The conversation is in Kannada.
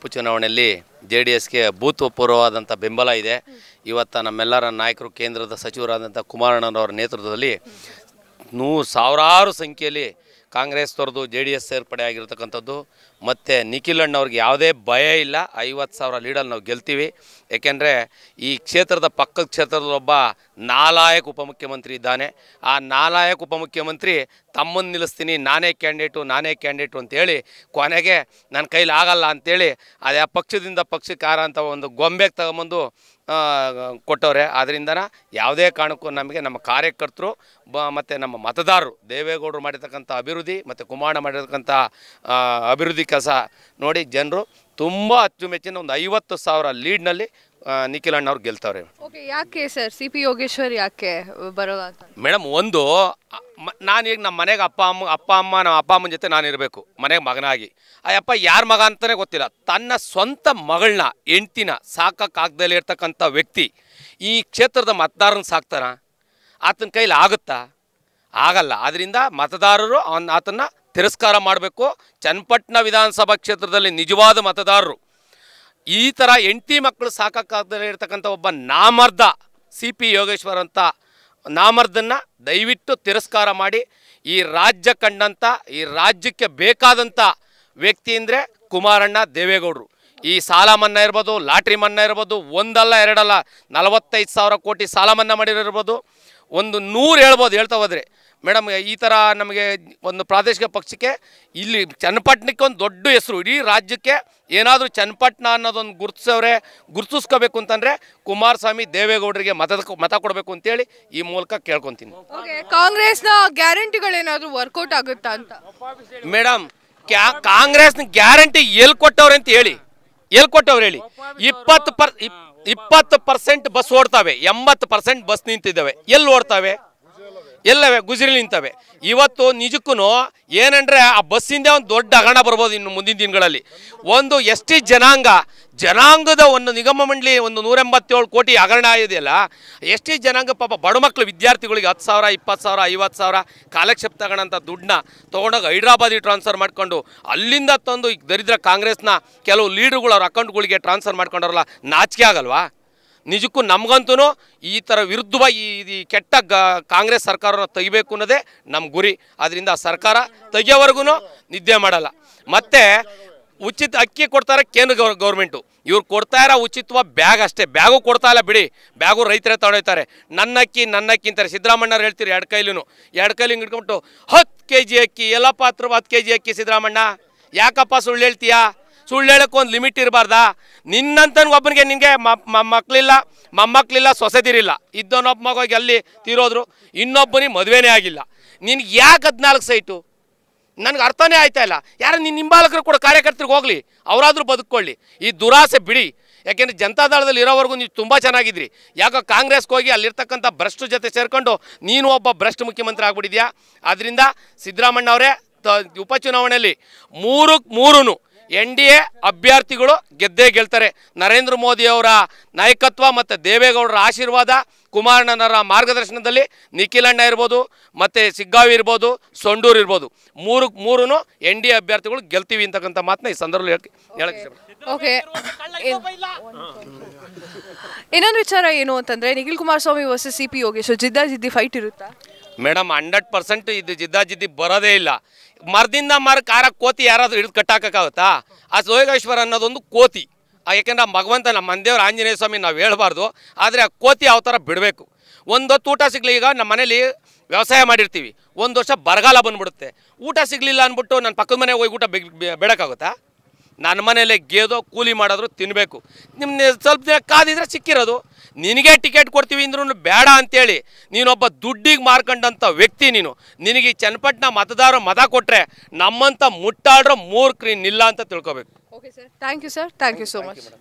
ಉಪಚುನಾವಣೆಯಲ್ಲಿ ಜೆ ಡಿ ಎಸ್ಗೆ ಭೂತಪೂರ್ವವಾದಂಥ ಬೆಂಬಲ ಇದೆ ಇವತ್ತು ನಮ್ಮೆಲ್ಲರ ನಾಯಕರು ಕೇಂದ್ರದ ಸಚಿವರಾದಂಥ ಕುಮಾರಣ್ಣನವರ ನೇತೃತ್ವದಲ್ಲಿ ನೂರು ಸಾವಿರಾರು ಸಂಖ್ಯೆಯಲ್ಲಿ ಕಾಂಗ್ರೆಸ್ ತೊರೆದು ಜೆ ಡಿ ಎಸ್ ಸೇರ್ಪಡೆ ಆಗಿರತಕ್ಕಂಥದ್ದು ಮತ್ತು ನಿಖಿಲ್ ಅಣ್ಣವ್ರಿಗೆ ಯಾವುದೇ ಭಯ ಇಲ್ಲ ಐವತ್ತು ಸಾವಿರ ಲೀಡಲ್ಲಿ ನಾವು ಗೆಲ್ತೀವಿ ಏಕೆಂದರೆ ಈ ಕ್ಷೇತ್ರದ ಪಕ್ಕದ ಕ್ಷೇತ್ರದಲ್ಲೊಬ್ಬ ಒಬ್ಬ ನಾಲಾಯಕ್ ಉಪಮುಖ್ಯಮಂತ್ರಿ ಇದ್ದಾನೆ ಆ ನಾಲಾಯಕ್ ಉಪಮುಖ್ಯಮಂತ್ರಿ ತಮ್ಮನ್ನು ನಿಲ್ಲಿಸ್ತೀನಿ ನಾನೇ ಕ್ಯಾಂಡಿಡೇಟು ನಾನೇ ಕ್ಯಾಂಡಿಡೇಟು ಅಂತೇಳಿ ಕೊನೆಗೆ ನನ್ನ ಕೈಲಿ ಆಗಲ್ಲ ಅಂಥೇಳಿ ಅದೇ ಆ ಪಕ್ಷದಿಂದ ಪಕ್ಷಕಾರ ಅಂತ ಒಂದು ಗೊಂಬೆಗೆ ತಗೊಂಬಂದು ಕೊಟ್ಟವ್ರೆ ಆದ್ರಿಂದನ ಯಾವುದೇ ಕಾರಣಕ್ಕೂ ನಮಗೆ ನಮ್ಮ ಕಾರ್ಯಕರ್ತರು ಬ ಮತ್ತು ನಮ್ಮ ಮತದಾರರು ದೇವೇಗೌಡರು ಮಾಡಿರ್ತಕ್ಕಂಥ ಅಭಿವೃದ್ಧಿ ಮತ್ತು ಕುಮಾರಣ್ಣ ಮಾಡಿರ್ತಕ್ಕಂಥ ಅಭಿವೃದ್ಧಿ ಕೆಲಸ ನೋಡಿ ಜನರು ತುಂಬ ಅಚ್ಚುಮೆಚ್ಚಿನ ಒಂದು ಐವತ್ತು ಸಾವಿರ ಲೀಡ್ನಲ್ಲಿ ನಿಖಿಲ್ ಅಣ್ಣ ಅವ್ರು ಗೆಲ್ತಾವ್ರೆ ಓಕೆ ಯಾಕೆ ಸರ್ ಸಿ ಪಿ ಯೋಗೇಶ್ವರ್ ಯಾಕೆ ಬರೋದ ಮೇಡಮ್ ಒಂದು ನಾನು ಈಗ ನಮ್ಮ ಮನೆಗೆ ಅಪ್ಪ ಅಮ್ಮ ಅಪ್ಪ ಅಮ್ಮ ನಮ್ಮ ಅಪ್ಪ ಅಮ್ಮನ ಜೊತೆ ನಾನು ಇರಬೇಕು ಮನೆಗೆ ಮಗನಾಗಿ ಆ ಅಪ್ಪ ಯಾರ ಮಗ ಅಂತಲೇ ಗೊತ್ತಿಲ್ಲ ತನ್ನ ಸ್ವಂತ ಮಗಳನ್ನ ಹೆಂಡ್ತಿನ ಸಾಕಾಗ್ದಲ್ಲಿ ಇರ್ತಕ್ಕಂಥ ವ್ಯಕ್ತಿ ಈ ಕ್ಷೇತ್ರದ ಮತದಾರನ ಸಾಕ್ತಾನ ಆತನ ಕೈಲಿ ಆಗುತ್ತಾ ಆಗಲ್ಲ ಆದ್ದರಿಂದ ಮತದಾರರು ಅವನ್ ಆತನ ತಿರಸ್ಕಾರ ಮಾಡಬೇಕು ಚನ್ನಪಟ್ಟಣ ವಿಧಾನಸಭಾ ಕ್ಷೇತ್ರದಲ್ಲಿ ನಿಜವಾದ ಮತದಾರರು ಈ ಥರ ಎಂಟಿ ಮಕ್ಕಳು ಸಾಕಾಗದಲ್ಲಿ ಇರ್ತಕ್ಕಂಥ ಒಬ್ಬ ನಾಮರ್ದ ಸಿ ಪಿ ಯೋಗೇಶ್ವರ್ ಅಂತ ನಾಮರ್ದನ್ನು ದಯವಿಟ್ಟು ತಿರಸ್ಕಾರ ಮಾಡಿ ಈ ರಾಜ್ಯ ಕಂಡಂಥ ಈ ರಾಜ್ಯಕ್ಕೆ ಬೇಕಾದಂಥ ವ್ಯಕ್ತಿ ಅಂದರೆ ಕುಮಾರಣ್ಣ ದೇವೇಗೌಡರು ಈ ಸಾಲ ಮನ್ನಾ ಇರ್ಬೋದು ಲಾಟ್ರಿ ಮನ್ನಾ ಇರ್ಬೋದು ಒಂದಲ್ಲ ಎರಡಲ್ಲ ನಲವತ್ತೈದು ಸಾವಿರ ಕೋಟಿ ಸಾಲ ಮನ್ನಾ ಇರ್ಬೋದು ಒಂದು ನೂರು ಹೇಳ್ಬೋದು ಹೇಳ್ತಾ ಹೋದರೆ ಮೇಡಮ್ ಈ ಥರ ನಮಗೆ ಒಂದು ಪ್ರಾದೇಶಿಕ ಪಕ್ಷಕ್ಕೆ ಇಲ್ಲಿ ಚನ್ನಪಟ್ಟಣಕ್ಕೆ ಒಂದು ದೊಡ್ಡ ಹೆಸರು ಇಡೀ ರಾಜ್ಯಕ್ಕೆ ಏನಾದರೂ ಚನ್ನಪಟ್ಟಣ ಅನ್ನೋದೊಂದು ಗುರುತಿಸೋರೆ ಗುರುತಿಸ್ಕೋಬೇಕು ಅಂತಂದರೆ ಕುಮಾರಸ್ವಾಮಿ ದೇವೇಗೌಡರಿಗೆ ಮತದ ಮತ ಕೊಡಬೇಕು ಅಂತೇಳಿ ಈ ಮೂಲಕ ಕೇಳ್ಕೊತೀನಿ ಕಾಂಗ್ರೆಸ್ನ ಗ್ಯಾರಂಟಿಗಳೇನಾದರೂ ವರ್ಕೌಟ್ ಆಗುತ್ತಾ ಅಂತ ಮೇಡಮ್ ಕ್ಯಾ ಕಾಂಗ್ರೆಸ್ನ ಗ್ಯಾರಂಟಿ ಎಲ್ಲಿ ಕೊಟ್ಟವ್ರೆ ಅಂತ ಹೇಳಿ ಎಲ್ಲಿ ಕೊಟ್ಟವ್ರು ಹೇಳಿ ಇಪ್ಪತ್ತು ಪರ್ ಇಪ್ಪತ್ತು ಪರ್ಸೆಂಟ್ ಬಸ್ ಓಡ್ತಾವೆ ಎಂಬತ್ತು ಪರ್ಸೆಂಟ್ ಬಸ್ ನಿಂತಿದ್ದಾವೆ ಎಲ್ಲಿ ಓಡ್ತಾವೆ ಎಲ್ಲವೇ ಗುಜರಿ ನಿಂತವೆ ಇವತ್ತು ನಿಜಕ್ಕೂ ಏನಂದರೆ ಆ ಬಸ್ಸಿಂದೆ ಒಂದು ದೊಡ್ಡ ಹಗರಣ ಬರ್ಬೋದು ಇನ್ನು ಮುಂದಿನ ದಿನಗಳಲ್ಲಿ ಒಂದು ಎಸ್ ಟಿ ಜನಾಂಗ ಜನಾಂಗದ ಒಂದು ನಿಗಮ ಮಂಡಳಿ ಒಂದು ನೂರ ಎಂಬತ್ತೇಳು ಕೋಟಿ ಹಗರಣ ಇದೆಯಲ್ಲ ಎಸ್ ಟಿ ಜನಾಂಗ ಪಾಪ ಬಡ ಮಕ್ಕಳು ವಿದ್ಯಾರ್ಥಿಗಳಿಗೆ ಹತ್ತು ಸಾವಿರ ಇಪ್ಪತ್ತು ಸಾವಿರ ಐವತ್ತು ಸಾವಿರ ಕಾಲಕ್ಷೇಪ ತಗೊಳ್ಳೋಂಥ ದುಡ್ಡನ್ನ ತೊಗೊಂಡೋಗಿ ಹೈದ್ರಾಬಾದಿಗೆ ಟ್ರಾನ್ಸ್ಫರ್ ಮಾಡಿಕೊಂಡು ಅಲ್ಲಿಂದ ತಂದು ಈಗ ದರಿದ್ರ ಕಾಂಗ್ರೆಸ್ನ ಕೆಲವು ಲೀಡ್ರುಗಳು ಅವ್ರ ಅಕೌಂಟ್ಗಳಿಗೆ ಟ್ರಾನ್ಸ್ಫರ್ ಮಾಡ್ಕೊಂಡವ್ರಲ್ಲ ನಾಚಿಕೆ ಆಗಲ್ವಾ ನಿಜಕ್ಕೂ ನಮಗಂತೂ ಈ ಥರ ವಿರುದ್ಧವಾಗಿ ಈ ಕೆಟ್ಟ ಗ ಕಾಂಗ್ರೆಸ್ ಸರ್ಕಾರ ತೆಗಿಬೇಕು ಅನ್ನೋದೇ ನಮ್ಮ ಗುರಿ ಅದರಿಂದ ಸರ್ಕಾರ ತೆಗಿಯೋವರೆಗೂ ನಿದ್ದೆ ಮಾಡಲ್ಲ ಮತ್ತು ಉಚಿತ ಅಕ್ಕಿ ಕೊಡ್ತಾರೆ ಕೇಂದ್ರ ಗೌ ಗೌರ್ಮೆಂಟು ಇವ್ರು ಕೊಡ್ತಾ ಇರೋ ಉಚಿತವ ಬ್ಯಾಗ್ ಅಷ್ಟೇ ಬ್ಯಾಗು ಕೊಡ್ತಾ ಇಲ್ಲ ಬಿಡಿ ಬ್ಯಾಗು ರೈತರೇ ತೊಡೋಯ್ತಾರೆ ನನ್ನ ಅಕ್ಕಿ ನನ್ನ ಅಕ್ಕಿ ಅಂತಾರೆ ಸಿದ್ದರಾಮಣ್ಣವ್ರು ಹೇಳ್ತೀರಿ ಎರಡು ಕೈಲೂ ಎರಡು ಕೈಲಿ ಹಿಂಗೆ ಹತ್ತು ಕೆ ಜಿ ಅಕ್ಕಿ ಎಲ್ಲಪ್ಪ ಹತ್ರ ಹತ್ತು ಕೆ ಜಿ ಅಕ್ಕಿ ಸಿದ್ದರಾಮಣ್ಣ ಯಾಕಪ್ಪ ಸುಳ್ಳು ಹೇಳ್ತೀಯಾ ಸುಳ್ಳು ಹೇಳಕ್ಕೆ ಒಂದು ಲಿಮಿಟ್ ಇರಬಾರ್ದಾ ನಿನ್ನಂತನ ಒಬ್ಬನಿಗೆ ನಿನಗೆ ಮಕ್ಕಳಿಲ್ಲ ಮೊಮ್ಮಕ್ಕಳಿಲ್ಲ ಸೊಸೆದಿರಿಲ್ಲ ಇದ್ದವನೊಬ್ಬ ಮಗೋಗಿ ಅಲ್ಲಿ ತೀರೋದ್ರು ಇನ್ನೊಬ್ಬನಿಗೆ ಮದುವೆನೇ ಆಗಿಲ್ಲ ನಿನಗೆ ಯಾಕೆ ಹದಿನಾಲ್ಕು ಸೈಟು ನನಗೆ ಅರ್ಥನೇ ಆಯ್ತಾ ಇಲ್ಲ ಯಾರು ನಿನ್ನ ಹಿಂಬಾಲಕರು ಕೂಡ ಕಾರ್ಯಕರ್ತರಿಗೆ ಹೋಗಲಿ ಅವರಾದರೂ ಬದುಕೊಳ್ಳಿ ಈ ದುರಾಸೆ ಬಿಡಿ ಯಾಕೆಂದರೆ ಜನತಾದಳದಲ್ಲಿ ಇರೋವರೆಗೂ ನೀವು ತುಂಬ ಚೆನ್ನಾಗಿದ್ರಿ ಯಾಕೋ ಕಾಂಗ್ರೆಸ್ಗೆ ಹೋಗಿ ಅಲ್ಲಿರ್ತಕ್ಕಂಥ ಭ್ರಷ್ಟ್ರ ಜೊತೆ ಸೇರಿಕೊಂಡು ನೀನು ಒಬ್ಬ ಭ್ರಷ್ಟ ಮುಖ್ಯಮಂತ್ರಿ ಆಗ್ಬಿಟ್ಟಿದ್ಯಾ ಆದ್ದರಿಂದ ಸಿದ್ದರಾಮಣ್ಣ ಅವರೇ ಉಪಚುನಾವಣೆಯಲ್ಲಿ ಮೂರು ಮೂರೂ ಎನ್ ಡಿ ಎ ಅಭ್ಯರ್ಥಿಗಳು ಗೆದ್ದೇ ಗೆಲ್ತಾರೆ ನರೇಂದ್ರ ಮೋದಿಯವರ ನಾಯಕತ್ವ ಮತ್ತು ದೇವೇಗೌಡರ ಆಶೀರ್ವಾದ ಕುಮಾರಣ್ಣನವರ ಮಾರ್ಗದರ್ಶನದಲ್ಲಿ ನಿಖಿಲಣ್ಣ ಇರ್ಬೋದು ಮತ್ತು ಸಿಗ್ಗಾವಿ ಇರ್ಬೋದು ಸೊಂಡೂರು ಇರ್ಬೋದು ಮೂರು ಮೂರೂ ಎನ್ ಡಿ ಎ ಅಭ್ಯರ್ಥಿಗಳು ಗೆಲ್ತೀವಿ ಅಂತಕ್ಕಂಥ ಮಾತನ್ನ ಈ ಸಂದರ್ಭದಲ್ಲಿ ಹೇಳಕ್ಕೆ ಓಕೆ ಇನ್ನೊಂದು ವಿಚಾರ ಏನು ಅಂತಂದ್ರೆ Nikhil Kumaraswamy versus C P Yogesh ಜಿದ್ದಾ ಜಿದ್ದಿ ಫೈಟ್ ಇರುತ್ತಾ ಮೇಡಮ್ ಹಂಡ್ರೆಡ್ ಪರ್ಸೆಂಟ್ ಇದು ಜಿದ್ದಾಜಿದ್ದಿ ಬರೋದೇ ಇಲ್ಲ ಮರದಿಂದ ಮರ ಕಾರ ಕೋತಿ ಯಾರಾದರೂ ಹಿಡಿದು ಕಟ್ಟಾಕಾಗುತ್ತಾ ಆ ಸೋಯಗೇಶ್ವರ ಅನ್ನೋದೊಂದು ಕೋತಿ ಯಾಕೆಂದ್ರೆ ಆ ಭಗವಂತ ನಮ್ಮ ಮಂದೇವ್ರ ಆಂಜನೇಯ ಸ್ವಾಮಿ ನಾವು ಹೇಳಬಾರ್ದು ಆದರೆ ಆ ಕೋತಿ ಯಾವ ಥರ ಬಿಡಬೇಕು ಒಂದು ಹೊತ್ತು ಊಟ ಸಿಗಲಿ ಈಗ ನಮ್ಮ ಮನೇಲಿ ವ್ಯವಸಾಯ ಮಾಡಿರ್ತೀವಿ ಒಂದು ವರ್ಷ ಬರಗಾಲ ಬಂದ್ಬಿಡುತ್ತೆ ಊಟ ಸಿಗಲಿಲ್ಲ ಅಂದ್ಬಿಟ್ಟು ನನ್ನ ಪಕ್ಕದ ಮನೆಗೆ ಹೋಗಿ ಊಟ ಬಿಡೋಕ್ಕಾಗುತ್ತಾ ನನ್ನ ಮನೇಲೆ ಗೇದೋ ಕೂಲಿ ಮಾಡಿದ್ರು ತಿನ್ನಬೇಕು ನಿಮ್ಮ ಸ್ವಲ್ಪ ದಿನ ಕಾದಿದ್ರೆ ಸಿಕ್ಕಿರೋದು ನಿನಗೆ ಟಿಕೆಟ್ ಕೊಡ್ತೀವಿ ಅಂದ್ರೂ ಬೇಡ ಅಂತೇಳಿ ನೀನೊಬ್ಬ ದುಡ್ಡಿಗೆ ಮಾರ್ಕೊಂಡಂಥ ವ್ಯಕ್ತಿ ನೀನು ನಿನಗೆ ಚನ್ನಪಟ್ಟಣ ಮತದಾರರು ಮತ ಕೊಟ್ಟರೆ ನಮ್ಮಂಥ ಮುಟ್ಟಾಡ್ರೋ ಕ್ರೀನ್ ನಿಲ್ಲ ಅಂತ ತಿಳ್ಕೊಬೇಕು okay sir thank you sir thank you so much